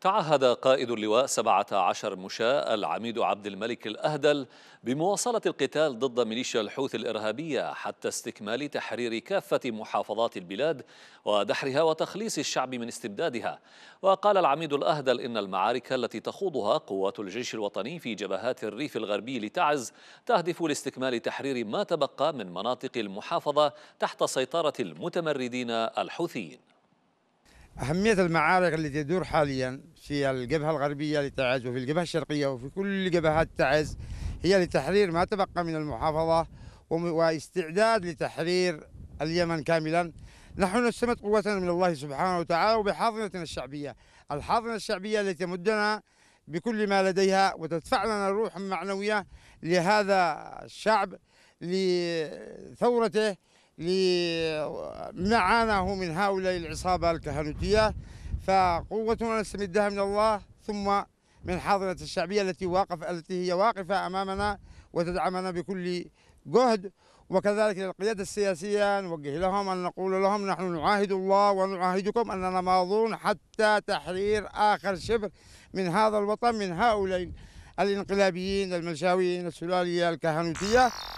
تعهد قائد اللواء 17 مشاة العميد عبد الملك الأهدل بمواصلة القتال ضد ميليشيا الحوثي الإرهابية حتى استكمال تحرير كافة محافظات البلاد ودحرها وتخليص الشعب من استبدادها وقال العميد الأهدل إن المعارك التي تخوضها قوات الجيش الوطني في جبهات الريف الغربي لتعز تهدف لاستكمال تحرير ما تبقى من مناطق المحافظة تحت سيطرة المتمردين الحوثيين أهمية المعارك التي تدور حاليا في الجبهة الغربية لتعز وفي الجبهة الشرقية وفي كل جبهات تعز هي لتحرير ما تبقى من المحافظة واستعداد لتحرير اليمن كاملا نحن نستمد قوتنا من الله سبحانه وتعالى وبحاضنتنا الشعبية الحاضنة الشعبية التي تمدنا بكل ما لديها وتدفع لنا الروح المعنوية لهذا الشعب لثورته لما عاناه من هؤلاء العصابة الكهنوتية فقوتنا نستمدها من الله ثم من حاضنة الشعبية التي واقف التي هي واقفة أمامنا وتدعمنا بكل جهد وكذلك للقيادة السياسية نوجه لهم أن نقول لهم نحن نعاهد الله ونعاهدكم أننا ماضون حتى تحرير آخر شبر من هذا الوطن من هؤلاء الانقلابيين الملشاويين السلالية الكهنوتية